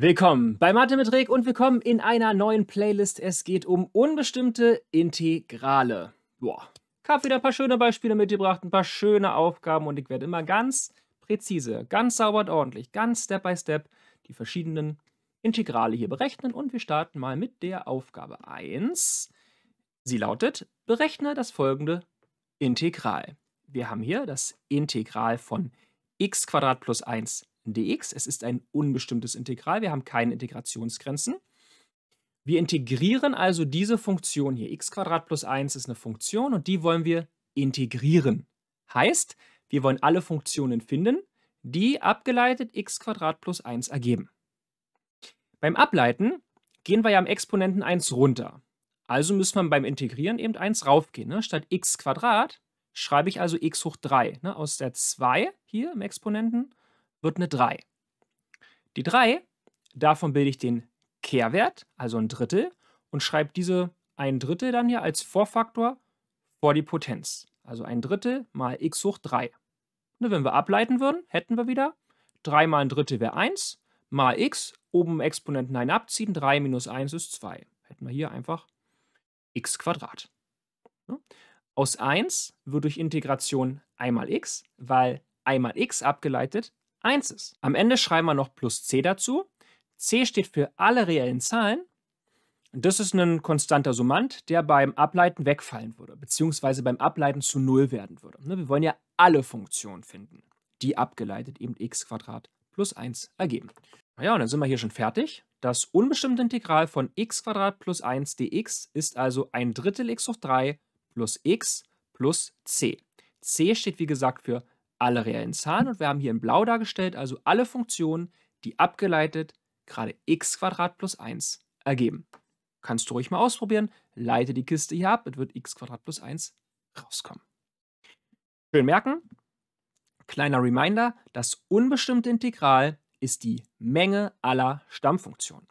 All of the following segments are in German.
Willkommen bei Mathe mit Reg und willkommen in einer neuen Playlist. Es geht um unbestimmte Integrale. Boah, ich habe wieder ein paar schöne Beispiele mitgebracht, ein paar schöne Aufgaben und ich werde immer ganz präzise, ganz sauber und ordentlich, ganz Step by Step die verschiedenen Integrale hier berechnen und wir starten mal mit der Aufgabe 1. Sie lautet, berechne das folgende Integral. Wir haben hier das Integral von x plus 1 dx. Es ist ein unbestimmtes Integral. Wir haben keine Integrationsgrenzen. Wir integrieren also diese Funktion hier. x plus 1 ist eine Funktion und die wollen wir integrieren. Heißt, wir wollen alle Funktionen finden, die abgeleitet x plus 1 ergeben. Beim Ableiten gehen wir ja am Exponenten 1 runter. Also müssen wir beim Integrieren eben 1 raufgehen. Ne? Statt x schreibe ich also x hoch 3. Ne? Aus der 2 hier im Exponenten wird eine 3. Die 3, davon bilde ich den Kehrwert, also ein Drittel, und schreibe diese ein Drittel dann hier als Vorfaktor vor die Potenz. Also ein Drittel mal x hoch 3. Ne, wenn wir ableiten würden, hätten wir wieder 3 mal ein Drittel wäre 1, mal x, oben im Exponenten ein abziehen, 3 minus 1 ist 2. Hätten wir hier einfach x Quadrat. Ne? Aus 1 wird durch Integration einmal x, weil einmal x abgeleitet 1 ist. Am Ende schreiben wir noch plus c dazu. c steht für alle reellen Zahlen. das ist ein konstanter Summand, der beim Ableiten wegfallen würde, beziehungsweise beim Ableiten zu 0 werden würde. Ne, wir wollen ja alle Funktionen finden, die abgeleitet eben x plus 1 ergeben. Naja, und dann sind wir hier schon fertig. Das unbestimmte Integral von x plus 1 dx ist also ein Drittel x hoch 3 plus x plus c. c steht wie gesagt für alle reellen Zahlen und wir haben hier in blau dargestellt, also alle Funktionen, die abgeleitet gerade x plus 1 ergeben. Kannst du ruhig mal ausprobieren, leite die Kiste hier ab, es wird x plus 1 rauskommen. Schön merken, kleiner Reminder, das unbestimmte Integral ist die Menge aller Stammfunktionen.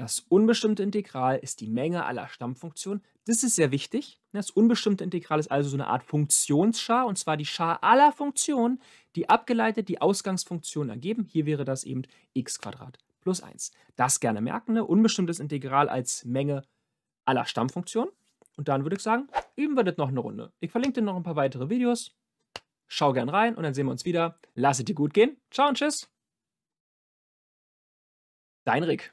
Das unbestimmte Integral ist die Menge aller Stammfunktionen. Das ist sehr wichtig. Das unbestimmte Integral ist also so eine Art Funktionsschar, und zwar die Schar aller Funktionen, die abgeleitet die Ausgangsfunktion ergeben. Hier wäre das eben x plus 1. Das gerne merken, ne? unbestimmtes Integral als Menge aller Stammfunktionen. Und dann würde ich sagen, üben wir das noch eine Runde. Ich verlinke dir noch ein paar weitere Videos. Schau gern rein und dann sehen wir uns wieder. Lass es dir gut gehen. Ciao und tschüss. Dein Rick.